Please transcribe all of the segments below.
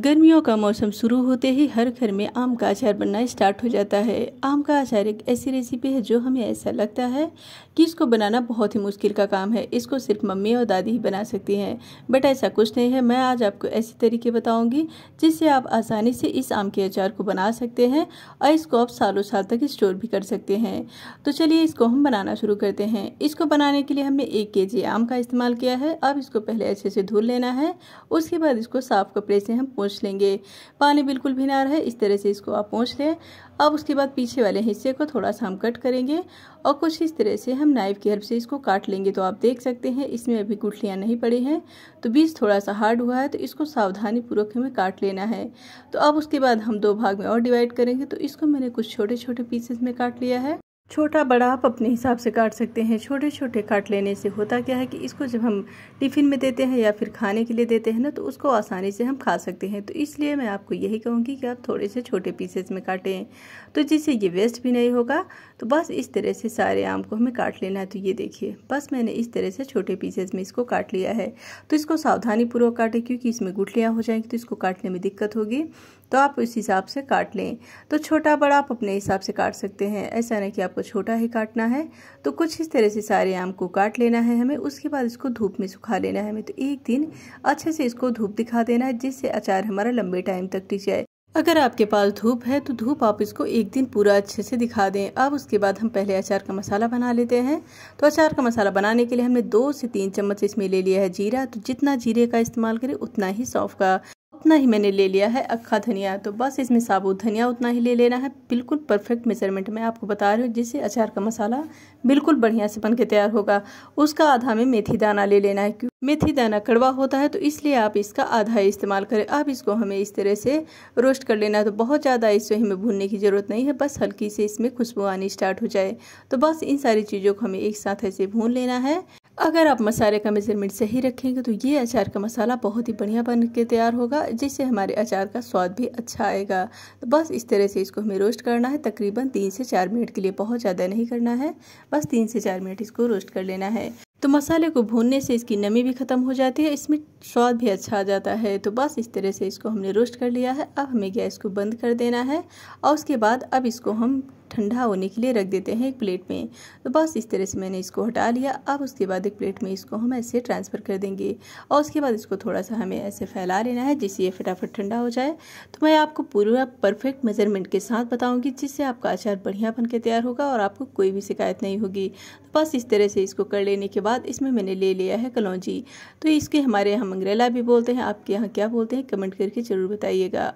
गर्मियों का मौसम शुरू होते ही हर घर में आम का अचार बनना स्टार्ट हो जाता है आम का अचार एक ऐसी रेसिपी है जो हमें ऐसा लगता है कि इसको बनाना बहुत ही मुश्किल का काम है इसको सिर्फ मम्मी और दादी ही बना सकती हैं बट ऐसा कुछ नहीं है मैं आज आपको ऐसे तरीके बताऊंगी जिससे आप आसानी से इस आम के अचार को बना सकते हैं और इसको आप सालों साल तक स्टोर भी कर सकते हैं तो चलिए इसको हम बनाना शुरू करते हैं इसको बनाने के लिए हमने एक के आम का इस्तेमाल किया है अब इसको पहले अच्छे से धुल लेना है उसके बाद इसको साफ कपड़े से हम पोंछ लेंगे पानी बिल्कुल भी ना रहे इस तरह से इसको आप पोंछ लें अब उसके बाद पीछे वाले हिस्से को थोड़ा सा हम कट करेंगे और कुछ इस तरह से हम नाइफ की हेल्प से इसको काट लेंगे तो आप देख सकते हैं इसमें अभी गुठलियाँ नहीं पड़ी हैं तो बीज थोड़ा सा हार्ड हुआ है तो इसको सावधानी पूर्वक हमें काट लेना है तो अब उसके बाद हम दो भाग में और डिवाइड करेंगे तो इसको मैंने कुछ छोटे छोटे पीसेस में काट लिया है छोटा बड़ा आप अपने हिसाब से काट सकते हैं छोटे छोटे काट लेने से होता क्या है कि इसको जब हम टिफ़िन में देते हैं या फिर खाने के लिए देते हैं ना तो उसको आसानी से हम खा सकते हैं तो इसलिए मैं आपको यही कहूँगी कि आप थोड़े से छोटे पीसेस में काटें तो जिससे ये वेस्ट भी नहीं होगा तो बस इस तरह से सारे आम को हमें काट लेना है तो ये देखिए बस मैंने इस तरह से छोटे पीसेस में इसको काट लिया है तो इसको सावधानीपूर्वक काटें क्योंकि इसमें गुठलियाँ हो जाएंगी तो इसको काटने में दिक्कत होगी तो आप इस हिसाब से काट लें तो छोटा बड़ा आप अपने हिसाब से काट सकते हैं ऐसा नहीं कि आपको छोटा ही काटना है तो कुछ इस तरह से सारे आम को काट लेना है हमें उसके बाद इसको धूप में सुखा लेना है हमें तो एक दिन अच्छे से इसको धूप दिखा देना है जिससे अचार हमारा लंबे टाइम तक टिक जाए अगर आपके पास धूप है तो धूप आप इसको एक दिन पूरा अच्छे से दिखा दें अब उसके बाद हम पहले अचार का मसाला बना लेते हैं तो अचार का मसाला बनाने के लिए हमने दो से तीन चम्मच इसमें ले लिया है जीरा तो जितना जीरे का इस्तेमाल करें उतना ही सौंफ का उतना ही मैंने ले लिया है अक्खा धनिया तो बस इसमें साबुत धनिया उतना ही ले लेना है बिल्कुल परफेक्ट मेजरमेंट में आपको बता रही हूँ जिससे अचार का मसाला बिल्कुल बढ़िया से बन के तैयार होगा उसका आधा में मेथी दाना ले लेना है मेथी दाना कड़वा होता है तो इसलिए आप इसका आधा ही इस्तेमाल करें अब इसको हमें इस तरह से रोस्ट कर लेना है तो बहुत ज़्यादा इसे हमें भूनने की ज़रूरत नहीं है बस हल्की से इसमें खुशबू आनी स्टार्ट हो जाए तो बस इन सारी चीज़ों को हमें एक साथ ऐसे भून लेना है अगर आप मसाले का मेज़रमेंट सही रखेंगे तो ये अचार का मसाला बहुत ही बढ़िया बन के तैयार होगा जिससे हमारे अचार का स्वाद भी अच्छा आएगा तो बस इस तरह से इसको हमें रोस्ट करना है तकरीबन तीन से चार मिनट के लिए बहुत ज़्यादा नहीं करना है बस तीन से चार मिनट इसको रोस्ट कर लेना है तो मसाले को भूनने से इसकी नमी भी ख़त्म हो जाती है इसमें स्वाद भी अच्छा आ जाता है तो बस इस तरह से इसको हमने रोस्ट कर लिया है अब हमें गैस को बंद कर देना है और उसके बाद अब इसको हम ठंडा होने के लिए रख देते हैं एक प्लेट में तो बस इस तरह से मैंने इसको हटा लिया अब उसके बाद एक प्लेट में इसको हम ऐसे ट्रांसफ़र कर देंगे और उसके बाद इसको थोड़ा सा हमें ऐसे फैला लेना है जिससे ये फटाफट ठंडा हो जाए तो मैं आपको पूरा परफेक्ट मेज़रमेंट के साथ बताऊँगी जिससे आपका अचार बढ़िया बन के तैयार होगा और आपको कोई भी शिकायत नहीं होगी तो बस इस तरह से इसको कर लेने के बाद इसमें मैंने ले लिया है कलौजी तो इसके हमारे यहाँ मंगरेला भी बोलते हैं आपके यहाँ क्या बोलते हैं कमेंट करके ज़रूर बताइएगा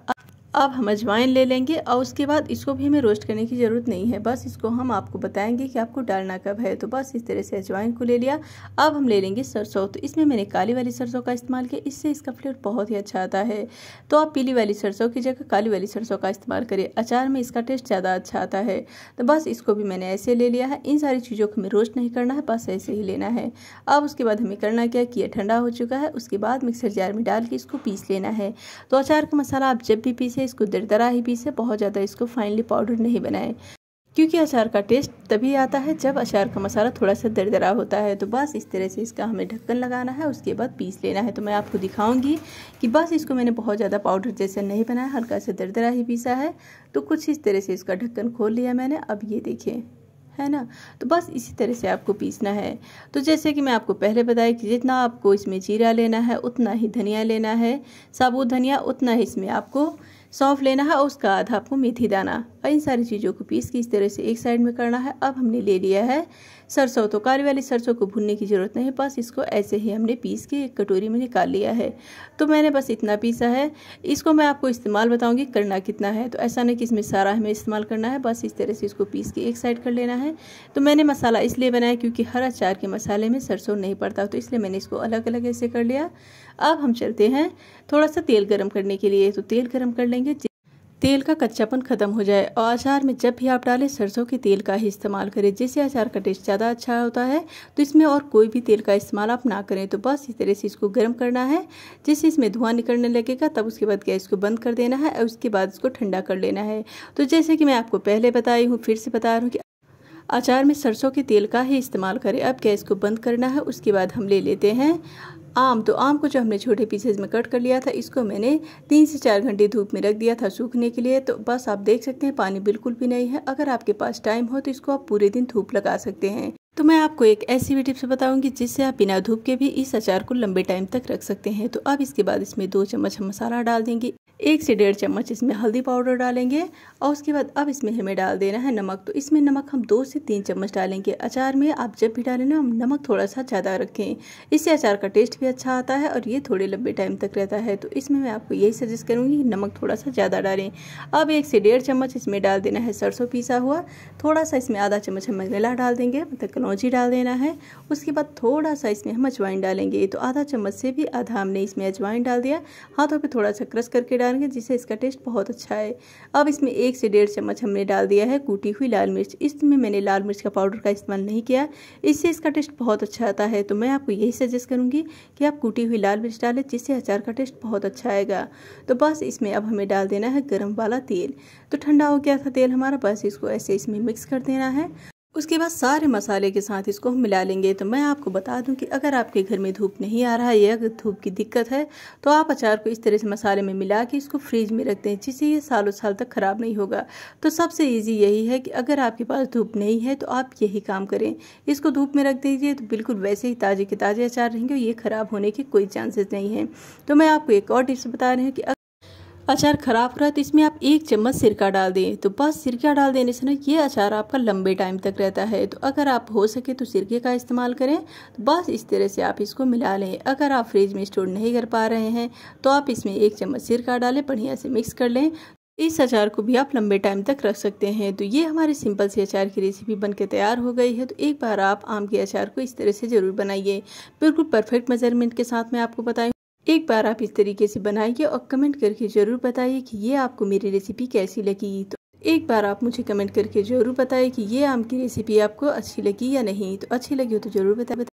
अब हम अजवाइन ले लेंगे और उसके बाद इसको भी हमें रोस्ट करने की ज़रूरत नहीं है बस इसको हम आपको बताएंगे कि आपको डालना कब है तो बस इस तरह से अजवाइन को ले लिया अब हम ले लेंगे सरसों तो इसमें मैंने काली वाली सरसों का इस्तेमाल किया इससे इसका फ्लेवर बहुत ही अच्छा आता है तो आप पीली वाली सरसों की जगह काली वाली सरसों का इस्तेमाल करें अचार में इसका टेस्ट ज़्यादा अच्छा आता है तो बस इसको भी मैंने ऐसे ले लिया है इन सारी चीज़ों को हमें रोस्ट नहीं करना है बस ऐसे ही लेना है अब उसके बाद हमें करना क्या कि यह ठंडा हो चुका है उसके बाद मिक्सर जार में डाल के इसको पीस लेना है तो अचार का मसाला आप जब भी पीस से इसको दरदरा ही पीसें बहुत ज़्यादा इसको फाइनली पाउडर नहीं बनाए क्योंकि अचार का टेस्ट तभी आता है जब अचार का मसाला थोड़ा सा दरदरा होता है तो बस इस तरह से इसका हमें ढक्कन लगाना है उसके बाद पीस लेना है तो मैं आपको दिखाऊंगी कि बस इसको मैंने बहुत ज़्यादा पाउडर जैसा नहीं बनाया हल्का सा दरदरा ही पीसा है तो कुछ इस तरह से इसका ढक्कन खोल लिया मैंने अब ये देखें है ना तो बस इसी तरह से आपको पीसना है तो जैसे कि मैं आपको पहले बताया कि जितना आपको इसमें जीरा लेना है उतना ही धनिया लेना है साबुत धनिया उतना ही इसमें आपको सौंफ लेना है उसका आधा आपको मेथी दाना और इन सारी चीज़ों को पीस के इस तरह से एक साइड में करना है अब हमने ले लिया है सरसों तो काली वाली सरसों को भूनने की ज़रूरत नहीं बस इसको ऐसे ही हमने पीस के एक कटोरी में निकाल लिया है तो मैंने बस इतना पीसा है इसको मैं आपको इस्तेमाल बताऊँगी करना कितना है तो ऐसा नहीं कि इसमें सारा हमें इस्तेमाल करना है बस इस तरह से इसको पीस के एक साइड कर लेना है तो मैंने मसाला इसलिए बनाया क्योंकि हर अचार के मसाले में सरसों नहीं पड़ता तो इसलिए मैंने इसको अलग अलग ऐसे कर लिया अब हम चलते हैं थोड़ा सा तेल गर्म करने के लिए तो तेल गर्म कर लेंगे तेल का कच्चापन खत्म हो जाए और अचार में जब भी आप डालें सरसों के तेल का ही इस्तेमाल करें जिससे अचार का टेस्ट ज़्यादा अच्छा होता है तो इसमें और कोई भी तेल का इस्तेमाल आप ना करें तो बस इस तरह से इसको गर्म करना है जिससे इसमें धुआं निकलने लगेगा तब उसके बाद गैस को बंद कर देना है और उसके बाद इसको ठंडा कर लेना है तो जैसे कि मैं आपको पहले बताई हूँ फिर से बता रहा हूँ कि अचार में सरसों के तेल का ही इस्तेमाल करें अब गैस को बंद करना है उसके बाद हम ले लेते हैं आम तो आम को जो हमने छोटे पीसेज में कट कर लिया था इसको मैंने तीन से चार घंटे धूप में रख दिया था सूखने के लिए तो बस आप देख सकते हैं पानी बिल्कुल भी नहीं है अगर आपके पास टाइम हो तो इसको आप पूरे दिन धूप लगा सकते हैं तो मैं आपको एक ऐसी भी टिप्स बताऊंगी जिससे आप बिना धूप के भी इस अचार को लंबे टाइम तक रख सकते हैं तो अब इसके बाद इसमें दो चम्मच हम मसाला डाल देंगे एक से डेढ़ चम्मच इसमें हल्दी पाउडर डालेंगे और उसके बाद अब इसमें हमें डाल देना है नमक तो इसमें नमक हम दो से तीन चम्मच डालेंगे अचार में आप जब भी डालें ना नमक थोड़ा सा ज़्यादा रखें इससे अचार का टेस्ट भी अच्छा आता है और ये थोड़े लंबे टाइम तक रहता है तो इसमें मैं आपको यही सजेस्ट करूँगी कि नमक थोड़ा सा ज़्यादा डालें अब एक से डेढ़ चम्मच इसमें डाल देना है सरसों पीसा हुआ थोड़ा सा इसमें आधा चम्मच हमें गला डाल देंगे मतलब कलौजी डाल देना है उसके बाद थोड़ा सा इसमें हम अजवाइन डालेंगे तो आधा चम्मच से भी आधा हमने इसमें अजवाइन डाल दिया हाथों पर थोड़ा सा क्रस करके डाल डालेंगे जिससे इसका टेस्ट बहुत अच्छा है अब इसमें एक से डेढ़ चम्मच हमने डाल दिया है कूटी हुई लाल मिर्च इसमें मैंने लाल मिर्च का पाउडर का इस्तेमाल नहीं किया इससे इसका टेस्ट बहुत अच्छा आता है तो मैं आपको यही सजेस्ट करूँगी कि आप कूटी हुई लाल मिर्च डालें जिससे अचार का टेस्ट बहुत अच्छा आएगा तो बस इसमें अब हमें डाल देना है गर्म वाला तेल तो ठंडा हो गया था तेल हमारा बस इसको ऐसे इसमें मिक्स कर देना है उसके बाद सारे मसाले के साथ इसको हम मिला लेंगे तो मैं आपको बता दूं कि अगर आपके घर में धूप नहीं आ रहा है या अगर धूप की दिक्कत है तो आप अचार को इस तरह से मसाले में मिला के इसको फ्रिज में रख दें जिससे ये सालों साल तक ख़राब नहीं होगा तो सबसे ईजी यही है कि अगर आपके पास धूप नहीं है तो आप यही काम करें इसको धूप में रख दीजिए तो बिल्कुल वैसे ही ताज़े के ताज़े अचार रहेंगे और ये ख़राब होने के कोई चांसेस नहीं है तो मैं आपको एक और टिप्स बता रही हूँ कि अचार खराब हो रहा है तो इसमें आप एक चम्मच सिरका डाल दें तो बस सिरका डाल देने से ना ये अचार आपका लंबे टाइम तक रहता है तो अगर आप हो सके तो सिरके का इस्तेमाल करें तो बस इस तरह से आप इसको मिला लें अगर आप फ्रिज में स्टोर नहीं कर पा रहे हैं तो आप इसमें एक चम्मच सिरका डालें बढ़िया से मिक्स कर लें इस अचार को भी आप लंबे टाइम तक रख सकते हैं तो ये हमारे सिंपल से अचार की रेसिपी बनके तैयार हो गई है तो एक बार आप आम के अचार को इस तरह से ज़रूर बनाइए बिल्कुल परफेक्ट मेजरमेंट के साथ मैं आपको बताई एक बार आप इस तरीके से बनाइए और कमेंट करके ज़रूर बताइए कि ये आपको मेरी रेसिपी कैसी लगी तो एक बार आप मुझे कमेंट करके ज़रूर बताइए कि ये आम की रेसिपी आपको अच्छी लगी या नहीं तो अच्छी लगी हो तो ज़रूर बताए